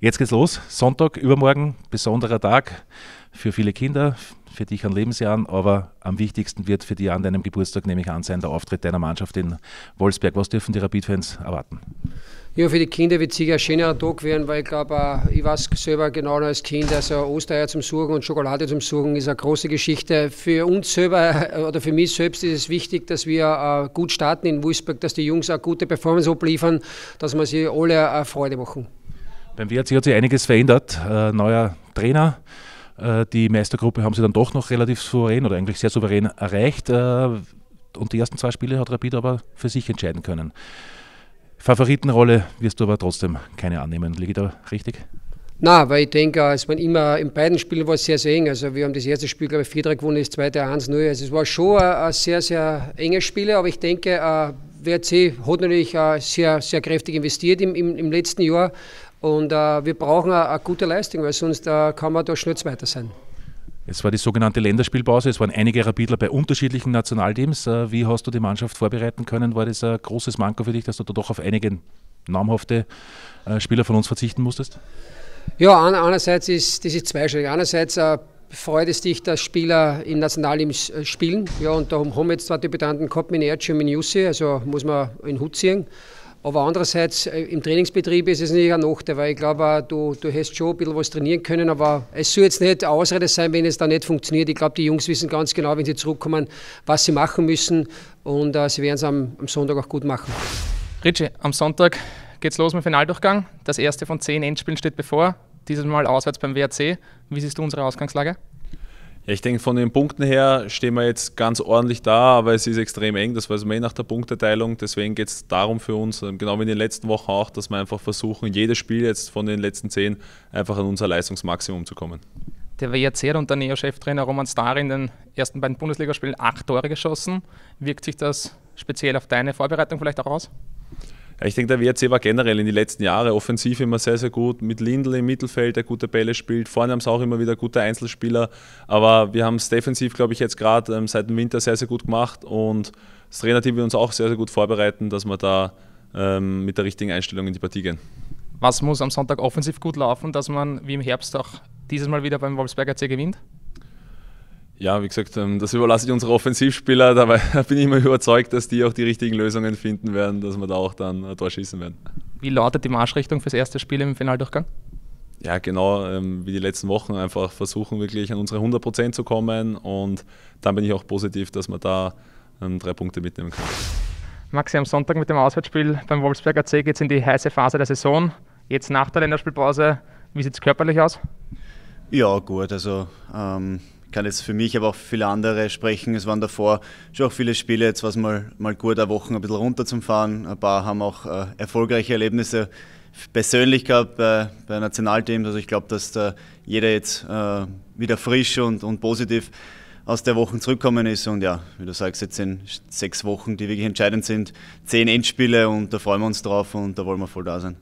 Jetzt geht's los. Sonntag, übermorgen, besonderer Tag für viele Kinder, für dich an Lebensjahren, aber am wichtigsten wird für dich an deinem Geburtstag, nämlich an sein, der Auftritt deiner Mannschaft in Wolfsberg. Was dürfen die Rapid-Fans erwarten? Ja, für die Kinder wird es sicher ein schönerer Tag werden, weil ich glaube, ich weiß selber genau als Kind, also Ostereier zum Suchen und Schokolade zum Suchen ist eine große Geschichte. Für uns selber äh, oder für mich selbst ist es wichtig, dass wir äh, gut starten in Wolfsburg, dass die Jungs eine gute Performance abliefern, dass wir sie alle äh, Freude machen. Beim WRC hat sich einiges verändert. Äh, neuer Trainer. Äh, die Meistergruppe haben sie dann doch noch relativ souverän oder eigentlich sehr souverän erreicht. Äh, und die ersten zwei Spiele hat Rapid aber für sich entscheiden können. Favoritenrolle wirst du aber trotzdem keine annehmen. Liege ich da richtig? Na, weil ich denke, es waren immer in beiden Spielen war es sehr, sehr eng. Also wir haben das erste Spiel, glaube ich, 4-3 gewonnen, das zweite 1-0. Also es war schon ein, sehr, sehr enges Spiel, aber ich denke, äh, WRC hat natürlich sehr, sehr kräftig investiert im, im, im letzten Jahr und äh, wir brauchen eine gute Leistung, weil sonst äh, kann man da schnell weiter sein. Es war die sogenannte Länderspielpause, es waren einige Rapidler bei unterschiedlichen Nationalteams. Äh, wie hast du die Mannschaft vorbereiten können? War das ein großes Manko für dich, dass du da doch auf einige namhafte Spieler von uns verzichten musstest? Ja, einerseits ist das ist zweischneidig. Einerseits freut es dich, dass Spieler im Nationalteam äh, spielen. Ja, und darum haben wir jetzt zwei Debütanten gehabt, mit Erdschirm in Minussi, also muss man in den Hut ziehen. Aber andererseits, äh, im Trainingsbetrieb ist es nicht ein Nachteil, weil ich glaube, du, du hast schon ein bisschen was trainieren können, aber es soll jetzt nicht Ausrede sein, wenn es da nicht funktioniert. Ich glaube, die Jungs wissen ganz genau, wenn sie zurückkommen, was sie machen müssen und äh, sie werden es am, am, Sonntag auch gut machen. Ritsche, am Sonntag geht's los mit dem Finaldurchgang. Das erste von zehn Endspielen steht bevor dieses Mal auswärts beim WRC. Wie siehst du unsere Ausgangslage? Ja, ich denke, von den Punkten her stehen wir jetzt ganz ordentlich da, aber es ist extrem eng. Das weiß man eh nach der Punkteteilung. Deswegen geht es darum für uns, ähm, genau wie in den letzten Wochen auch, dass wir einfach versuchen, jedes Spiel jetzt von den letzten zehn einfach an unser Leistungsmaximum zu kommen. Der WRC hat unter Neo-Cheftrainer Roman Star in den ersten beiden Bundesligaspielen acht Tore geschossen. Wirkt sich das speziell auf deine Vorbereitung vielleicht auch aus? Ich denke, der WRC war generell in den letzten Jahren offensiv immer sehr, sehr gut. Mit Lindl im Mittelfeld, der gute Bälle spielt. Vorne haben sie auch immer wieder gute Einzelspieler. Aber wir haben es defensiv, glaube ich, jetzt gerade ähm, seit dem Winter sehr, sehr gut gemacht. Und das Trainerteam wird uns auch sehr, sehr gut vorbereiten, dass wir da ähm, mit der richtigen Einstellung in die Partie gehen. Was muss am Sonntag offensiv gut laufen, dass man wie im Herbst auch dieses Mal wieder beim Wolfsberger C gewinnt? Ja, wie gesagt, ähm, das überlasse ich unseren Offensivspieler. Dabei bin ich immer überzeugt, dass die auch die richtigen Lösungen finden werden, dass wir da auch dann ein äh, Tor schießen werden. Wie lautet die Marschrichtung fürs erste Spiel im Finaldurchgang? Ja, genau, ähm, wie die letzten Wochen einfach versuchen, wirklich an unsere 100% zu kommen. Und dann bin ich auch positiv, dass man da ähm, drei Punkte mitnehmen kann. Maxi, am Sonntag mit dem Auswärtsspiel beim Wolfsberger C geht es in die heiße Phase der Saison. Jetzt nach der Länderspielpause, wie sieht es körperlich aus? Ja, gut. Also ähm, kann jetzt für mich, aber auch für viele andere sprechen. Es waren davor schon auch viele Spiele. Jetzt war es mal, mal gut, eine Woche ein bisschen runter zum Fahren. Ein paar haben auch äh, erfolgreiche Erlebnisse persönlich gehabt bei, bei Nationalteams. Also ich glaube, dass da jeder jetzt äh, wieder frisch und, und positiv aus der Woche zurückkommen ist. Und ja, wie du sagst, jetzt sind sechs Wochen, die wirklich entscheidend sind. Zehn Endspiele und da freuen wir uns drauf und da wollen wir voll da sein.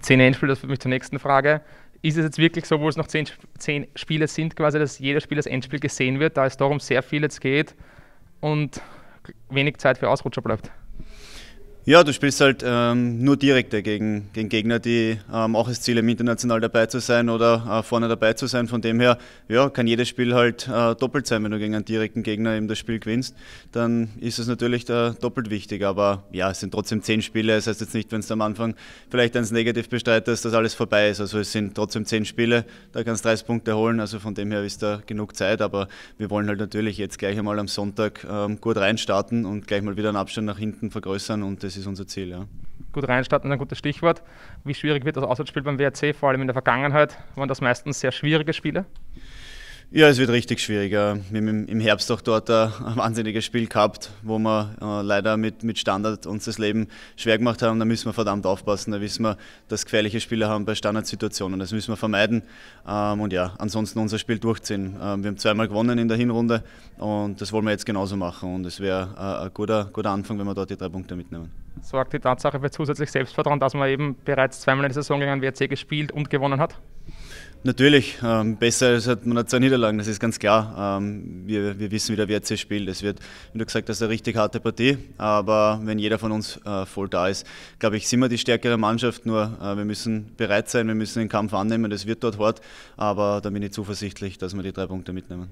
Zehn Endspiele, das führt mich zur nächsten Frage ist es jetzt wirklich so, wo es noch zehn, zehn Spiele sind, quasi, dass jeder Spiel das Endspiel gesehen wird, da es darum sehr viel jetzt geht und wenig Zeit für Ausrutscher bleibt? Ja, du spielst halt ähm, nur direkte gegen, gegen Gegner, die ähm, auch das Ziel haben, international dabei zu sein oder äh, vorne dabei zu sein. Von dem her ja, kann jedes Spiel halt äh, doppelt sein. Wenn du gegen einen direkten Gegner eben das Spiel gewinnst, dann ist es natürlich äh, doppelt wichtig. Aber ja, es sind trotzdem zehn Spiele. Es das heißt jetzt nicht, wenn du am Anfang vielleicht eins negativ bestreitest, dass alles vorbei ist. Also es sind trotzdem zehn Spiele, da kannst du 30 Punkte holen. Also von dem her ist da genug Zeit. Aber wir wollen halt natürlich jetzt gleich einmal am Sonntag ähm, gut reinstarten und gleich mal wieder einen Abstand nach hinten vergrößern. Und das ist unser Ziel, ja. Gut reinstarten, ein gutes Stichwort. Wie schwierig wird das Auswärtsspiel beim WRC, vor allem in der Vergangenheit? Waren das meistens sehr schwierige Spiele? Ja, es wird richtig schwierig. Wir haben im Herbst auch dort äh, ein wahnsinniges Spiel gehabt, wo wir äh, leider mit, Standard uns das Leben schwer gemacht haben. Da müssen wir verdammt aufpassen. Da wissen wir, dass gefährliche Spieler haben bei Standardsituationen. Das müssen wir vermeiden. Ähm, und ja, ansonsten unser Spiel durchziehen. Ähm, wir haben zweimal gewonnen in der Hinrunde und das wollen wir jetzt genauso machen. Und es wäre äh, ein guter, guter Anfang, wenn wir dort die drei Punkte mitnehmen sorgt die Tatsache für zusätzlich Selbstvertrauen, dass man eben bereits zweimal in der Saison gegen einen WRC gespielt und gewonnen hat? Natürlich, ähm, besser als hat man hat zwei Niederlagen, das ist ganz klar. Ähm, wir, wir wissen, wie der WRC spielt. Es wird, wie du gesagt hast, eine richtig harte Partie. Aber wenn jeder von uns äh, voll da ist, glaube ich, sind wir die stärkere Mannschaft. Nur äh, wir müssen bereit sein, wir müssen den Kampf annehmen. Das wird dort hart. Aber da bin ich zuversichtlich, dass wir die drei Punkte mitnehmen.